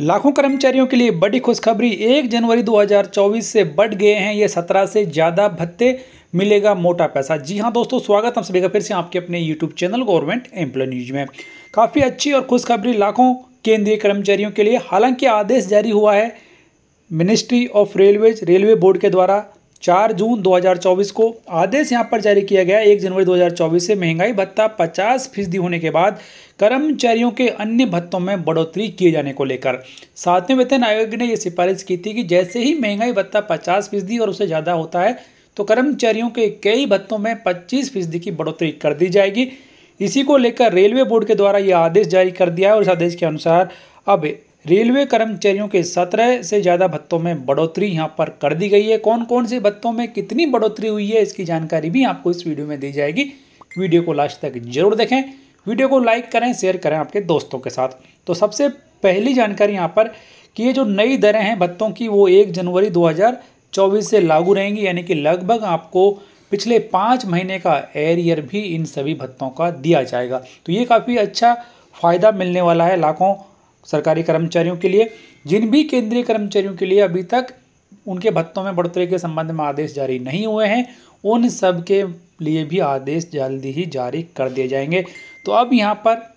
लाखों कर्मचारियों के लिए बड़ी खुशखबरी 1 जनवरी 2024 से बढ़ गए हैं ये 17 से ज़्यादा भत्ते मिलेगा मोटा पैसा जी हाँ दोस्तों स्वागत हम सभी का फिर से आपके अपने YouTube channel government employ news में काफ़ी अच्छी और खुशखबरी लाखों केंद्रीय कर्मचारियों के लिए हालांकि आदेश जारी हुआ है ministry of railways railway board के द्वारा चार जून 2024 को आदेश यहाँ पर जारी किया गया एक जनवरी 2024 से महंगाई भत्ता पचास फीसदी होने के बाद कर्मचारियों के अन्य भत्तों में बढ़ोतरी किए जाने को लेकर सातवें वेतन आयोग ने यह सिफारिश की थी कि जैसे ही महंगाई भत्ता पचास फीसदी और उससे ज़्यादा होता है तो कर्मचारियों के कई भत्तों में पच्चीस फीसदी की बढ़ोतरी कर दी जाएगी इसी को लेकर रेलवे बोर्ड के द्वारा यह आदेश जारी कर दिया है और इस आदेश के अनुसार अब रेलवे कर्मचारियों के सत्रह से ज़्यादा भत्तों में बढ़ोतरी यहाँ पर कर दी गई है कौन कौन से भत्तों में कितनी बढ़ोतरी हुई है इसकी जानकारी भी आपको इस वीडियो में दी जाएगी वीडियो को लास्ट तक जरूर देखें वीडियो को लाइक करें शेयर करें आपके दोस्तों के साथ तो सबसे पहली जानकारी यहाँ पर कि ये जो नई दरें हैं भत्तों की वो एक जनवरी चौबीस से लागू रहेंगी यानी कि लगभग आपको पिछले पाँच महीने का एरियर भी इन सभी भत्तों का दिया जाएगा तो ये काफ़ी अच्छा फ़ायदा मिलने वाला है लाखों सरकारी कर्मचारियों के लिए जिन भी केंद्रीय कर्मचारियों के लिए अभी तक उनके भत्तों में बढ़ोतरी के संबंध में आदेश जारी नहीं हुए हैं उन सब के लिए भी आदेश जल्दी ही जारी कर दिए जाएंगे तो अब यहाँ पर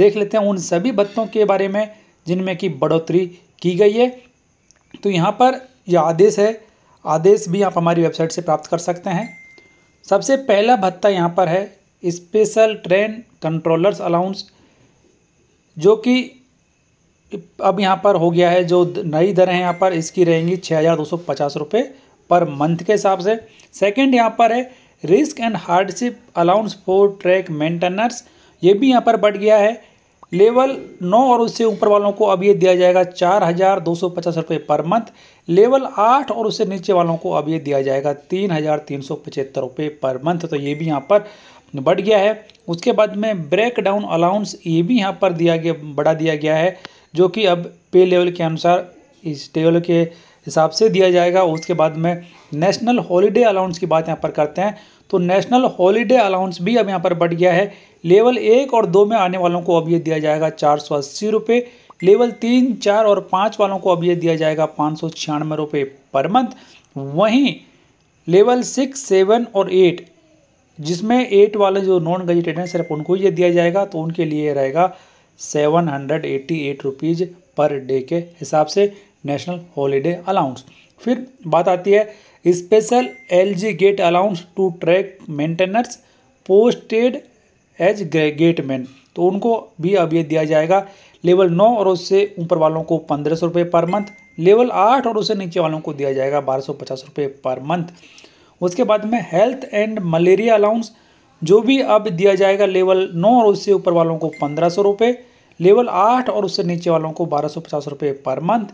देख लेते हैं उन सभी भत्तों के बारे में जिनमें की बढ़ोतरी की गई है तो यहाँ पर यह आदेश है आदेश भी आप हमारी वेबसाइट से प्राप्त कर सकते हैं सबसे पहला भत्ता यहाँ पर है स्पेशल ट्रेन कंट्रोलर्स अलाउंस जो कि अब यहाँ पर हो गया है जो नई दर है यहाँ पर इसकी रहेंगी छः हज़ार दो सौ पचास रुपये पर मंथ के हिसाब से सेकंड यहाँ पर है risk and hardship allowance for track maintainers ये भी यहाँ पर बढ़ गया है लेवल नौ और उससे ऊपर वालों को अब ये दिया जाएगा चार हज़ार दो सौ पचास रुपये पर मंथ लेवल आठ और उससे नीचे वालों को अब ये दिया जाएगा तीन हज़ार तीन सौ पचहत्तर रुपये पर मंथ तो ये भी यहाँ पर बढ़ गया है उसके बाद में ब्रेक डाउन अलाउंस ये भी यहाँ पर दिया गया बढ़ा दिया गया है जो कि अब पे लेवल के अनुसार इस टेबल के हिसाब से दिया जाएगा उसके बाद में नेशनल हॉलीडे अलाउंस की बात यहाँ पर करते हैं तो नेशनल हॉलीडे अलाउंस भी अब यहाँ पर बढ़ गया है लेवल एक और दो में आने वालों को अब ये दिया जाएगा चार सौ अस्सी रुपये लेवल तीन चार और पाँच वालों को अब ये दिया जाएगा पाँच सौ छियानवे रुपये पर मंथ वहीं लेवल सिक्स सेवन और एट जिसमें एट वाले जो नॉन गजिटेड हैं सिर्फ उनको ये दिया जाएगा तो उनके लिए रहेगा seven hundred eighty eight rupees per day के हिसाब से नेशनल हॉलीडे अलाउंस फिर बात आती है special L G gate allowance to track maintainers posted as gate man तो उनको भी अब ये दिया जाएगा लेवल नौ और उससे ऊपर वालों को पंद्रह सौ रुपये पर मंथ लेवल आठ और उससे नीचे वालों को दिया जाएगा बारह सौ पचास रुपये पर मंथ उसके बाद में हेल्थ एंड मलेरिया अलाउंस जो भी अब दिया जाएगा लेवल नौ और उससे ऊपर वालों को पंद्रह सौ रुपये लेवल आठ और उससे नीचे वालों को बारह सौ पचास रुपये पर मंथ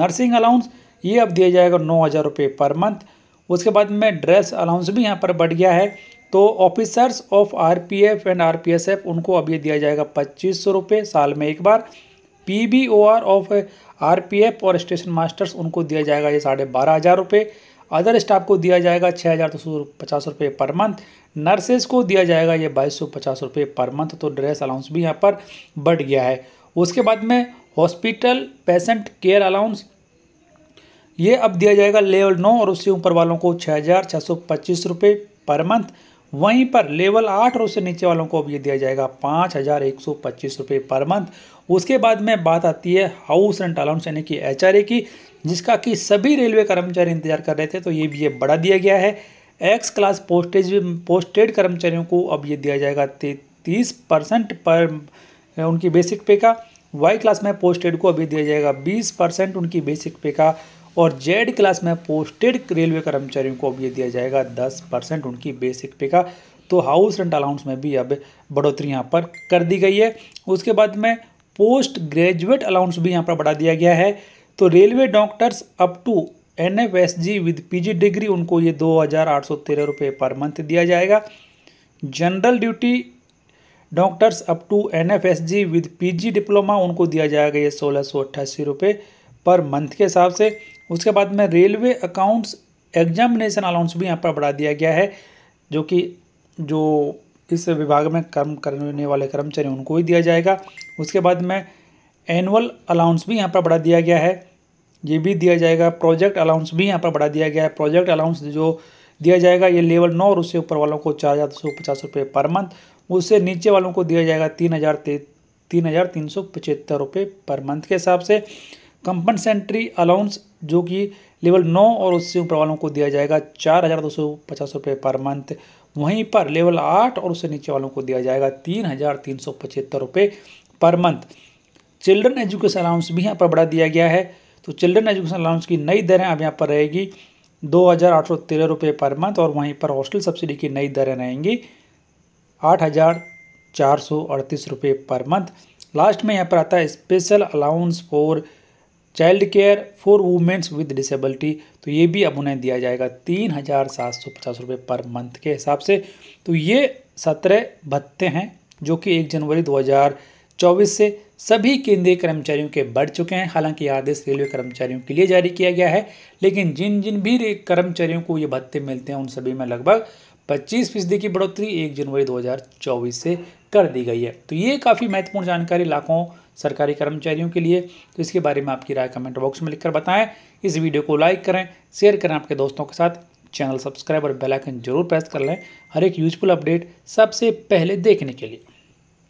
नर्सिंग अलाउंस ये अब दिया जाएगा नौ हज़ार रुपये पर मंथ उसके बाद में ड्रेस अलाउंस भी यहाँ पर बढ़ गया है तो officers of RPF and RPSF उनको अब ये दिया जाएगा पच्चीस सौ रुपये साल में एक बार P B O R of RPF और स्टेशन मास्टर्स उनको दिया जाएगा ये साढ़े बारह हज़ार रुपये अदर स्टाफ को दिया जाएगा छः हज़ार दो सौ पचास रुपये पर मंथ नर्सेज को दिया जाएगा ये बाईस सौ पचास रुपये पर मंथ तो ड्रेस अलाउंस भी यहाँ पर बढ़ गया है उसके बाद में हॉस्पिटल पेशेंट केयर अलाउंस ये अब दिया जाएगा लेवल नौ और उससे ऊपर वालों को छः हज़ार छः सौ पच्चीस रुपये पर मंथ वहीं पर लेवल आठ और उससे नीचे वालों को अब ये दिया जाएगा पाँच हज़ार एक सौ पच्चीस रुपये पर मंथ उसके बाद में बात आती है हाउस रेंट अलाउंस यानी कि एच की जिसका कि सभी रेलवे कर्मचारी इंतजार कर रहे थे तो ये भी ये बढ़ा दिया गया है एक्स क्लास पोस्टेज पोस्टेड कर्मचारियों को अब ये दिया जाएगा तीस परसेंट पर उनकी बेसिक पे का वाई क्लास में पोस्टेड को अभी दिया जाएगा बीस परसेंट उनकी बेसिक पे का और जेड क्लास में पोस्टेड रेलवे कर्मचारियों को अब ये दिया जाएगा दस परसेंट उनकी बेसिक पे का तो हाउस रेंट अलाउंस में भी अब बढ़ोतरी यहाँ पर कर दी गई है उसके बाद में पोस्ट ग्रेजुएट अलाउंस भी यहाँ पर बढ़ा दिया गया है तो railway doctors up to N F S G with P G degree उनको ये दो हज़ार आठ सौ तेरह रुपये पर मंथ दिया जाएगा general duty doctors up to N F S G with P G diploma उनको दिया जाएगा ये सोलह सौ अट्ठासी रुपये पर मंथ के हिसाब से उसके बाद में रेलवे अकाउंट्स एग्जामिनेशन अलाउंस भी यहाँ पर बढ़ा दिया गया है जो कि जो इस विभाग में कर्म करने वाले कर्मचारी उनको ही दिया जाएगा उसके बाद में एनुअल अलाउंस भी यहाँ पर बढ़ा दिया गया है ये भी दिया जाएगा प्रोजेक्ट अलाउंस भी यहाँ पर बढ़ा दिया गया है प्रोजेक्ट अलाउंस जो दिया जाएगा ये लेवल नौ और उससे ऊपर वालों को चार हज़ार सौ पचास रुपये पर मंथ उससे नीचे वालों को दिया जाएगा तीन हज़ार तीन हज़ार तीन सौ पचहत्तर रुपये पर मंथ के हिसाब से कंपनसेंट्री अलाउंस जो कि लेवल नौ और उससे ऊपर वालों को दिया जाएगा चार हज़ार दो सौ पचास रुपये पर मंथ वहीं पर लेवल आठ और उससे नीचे वालों को दिया जाएगा तीन हज़ार तीन सौ पचहत्तर रुपये पर मंथ चिल्ड्रन एजुकेशन अलाउंस भी यहाँ पर बढ़ा दिया गया है तो चिल्ड्रन एजुकेशन अलाउंस की नई दरें अब यहाँ पर रहेगी दो हज़ार आठ सौ तेरह रुपये पर मंथ और वहीं पर हॉस्टल सब्सिडी की नई दरें रहेंगी आठ हज़ार चार सौ अड़तीस रुपये पर मंथ लास्ट में यहाँ पर आता है special allowance for child care for womens with disability तो ये भी अब उन्हें दिया जाएगा तीन हज़ार सात सौ पचास रुपये पर मंथ के हिसाब से तो ये सत्रह भत्ते हैं जो कि एक जनवरी दो हज़ार चौबीस से सभी केंद्रीय कर्मचारियों के बढ़ चुके हैं हालांकि आदेश रेलवे कर्मचारियों के लिए जारी किया गया है लेकिन जिन जिन भी कर्मचारियों को ये भत्ते मिलते हैं उन सभी में लगभग पच्चीस फीसदी की बढ़ोतरी एक जनवरी 2024 से कर दी गई है तो ये काफ़ी महत्वपूर्ण जानकारी लाखों सरकारी कर्मचारियों के लिए तो इसके बारे में आपकी राय कमेंट बॉक्स में लिखकर बताएं इस वीडियो को लाइक करें शेयर करें आपके दोस्तों के साथ चैनल सब्सक्राइब और बेलाइकन जरूर प्रेस कर लें हर एक यूजफुल अपडेट सबसे पहले देखने के लिए